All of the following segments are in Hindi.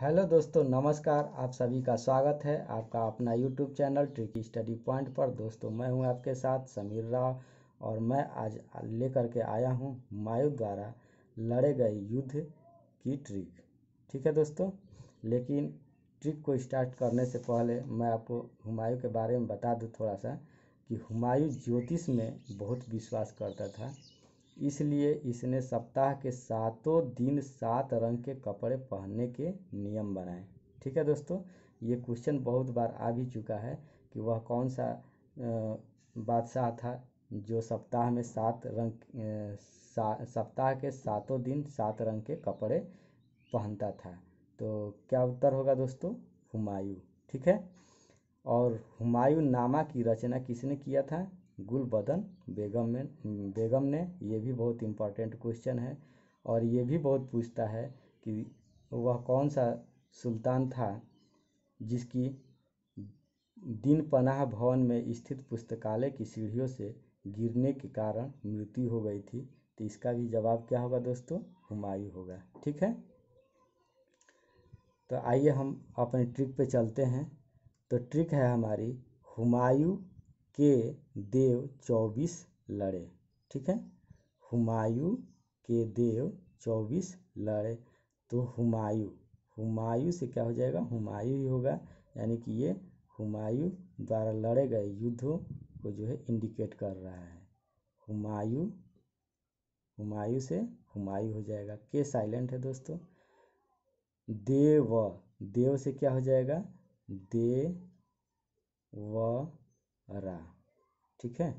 हेलो दोस्तों नमस्कार आप सभी का स्वागत है आपका अपना YouTube channel tricky study point पर दोस्तों मैं हूं आपके साथ समीर राव और मैं आज लेकर के आया हूं मायू द्वारा लड़े गए युद्ध की ट्रिक ठीक है दोस्तों लेकिन ट्रिक को स्टार्ट करने से पहले मैं आपको हुमायूं के बारे में बता दूँ थोड़ा सा कि हुमायूं ज्योतिष में बहुत विश्वास करता था इसलिए इसने सप्ताह के सातों दिन सात रंग के कपड़े पहनने के नियम बनाए ठीक है दोस्तों ये क्वेश्चन बहुत बार आ भी चुका है कि वह कौन सा बादशाह था जो सप्ताह में सात रंग सा, सप्ताह के सातों दिन सात रंग के कपड़े पहनता था तो क्या उत्तर होगा दोस्तों हुमायूं ठीक है और हुमायूं नामा की रचना किसने किया था गुलबदन बेगम ने बेगम ने ये भी बहुत इम्पॉर्टेंट क्वेश्चन है और ये भी बहुत पूछता है कि वह कौन सा सुल्तान था जिसकी दिन पनाह भवन में स्थित पुस्तकालय की सीढ़ियों से गिरने के कारण मृत्यु हो गई थी तो इसका भी जवाब क्या होगा दोस्तों हुमायूं होगा ठीक है तो आइए हम अपने ट्रिक पे चलते हैं तो ट्रिक है हमारी हुमायूं के देव चौबीस लड़े ठीक है हुमायूं के देव चौबीस लड़े तो हुमायूं हुमायूं से क्या हो जाएगा हुमायूं ही होगा यानी कि ये हुमायूं द्वारा लड़े गए युद्धों को जो है इंडिकेट कर रहा है हुमायूं हुमायूं से हुमायूं हो जाएगा के साइलेंट है दोस्तों देव देव से क्या हो जाएगा देवरा ठीक है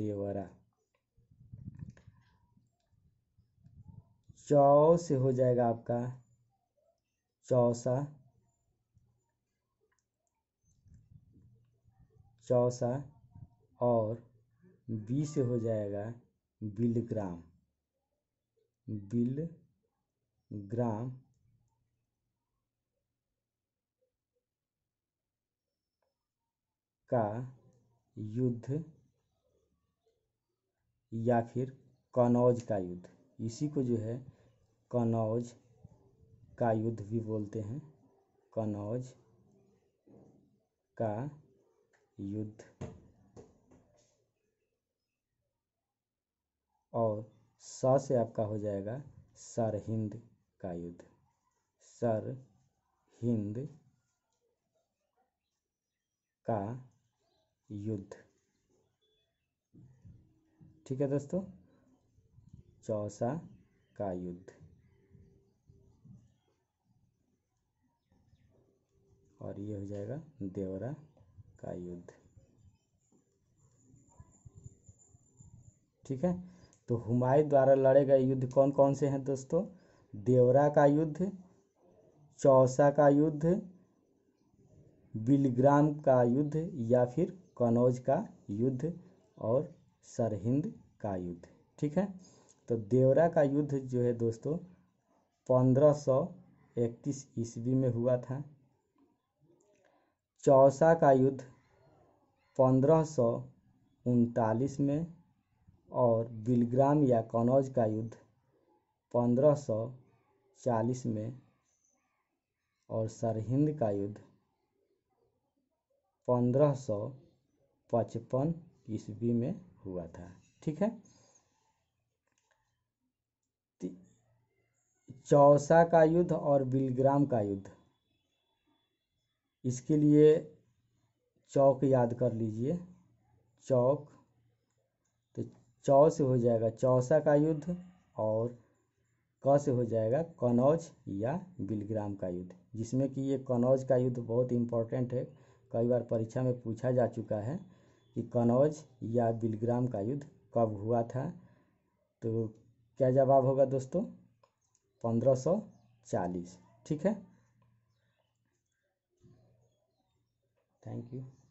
देवरा चौ से हो जाएगा आपका चौसा चौसा और बी से हो जाएगा बिलग्राम बिल ग्राम का युद्ध या फिर कनौज का युद्ध इसी को जो है कनौज का युद्ध भी बोलते हैं कनौज का युद्ध और स से आपका हो जाएगा सर हिंद का युद्ध सर हिंद का युद्ध ठीक है दोस्तों चौसा का युद्ध और ये हो जाएगा देवरा का युद्ध ठीक है तो हुमायूं द्वारा लड़े गए युद्ध कौन कौन से हैं दोस्तों देवरा का युद्ध चौसा का युद्ध बिलग्राम का युद्ध या फिर कनौज का युद्ध और सरहिंद का युद्ध ठीक है तो देवरा का युद्ध जो है दोस्तों पंद्रह सौ इकतीस ईस्वी में हुआ था चौसा का युद्ध पंद्रह सौ उनतालीस में और बिलग्राम या कनौज का युद्ध पंद्रह सौ चालीस में और सरहिंद का युद्ध पंद्रह सौ पचपन ईस्वी में हुआ था ठीक है चौसा का युद्ध और बिलग्राम का युद्ध इसके लिए चौक याद कर लीजिए चौक तो चौ से हो जाएगा चौसा का युद्ध और क से हो जाएगा कनौज या बिलग्राम का युद्ध जिसमें कि ये कनौज का युद्ध बहुत इम्पोर्टेंट है कई बार परीक्षा में पूछा जा चुका है कि कनौज या बिलग्राम का युद्ध कब हुआ था तो क्या जवाब होगा दोस्तों पंद्रह सौ चालीस ठीक है थैंक यू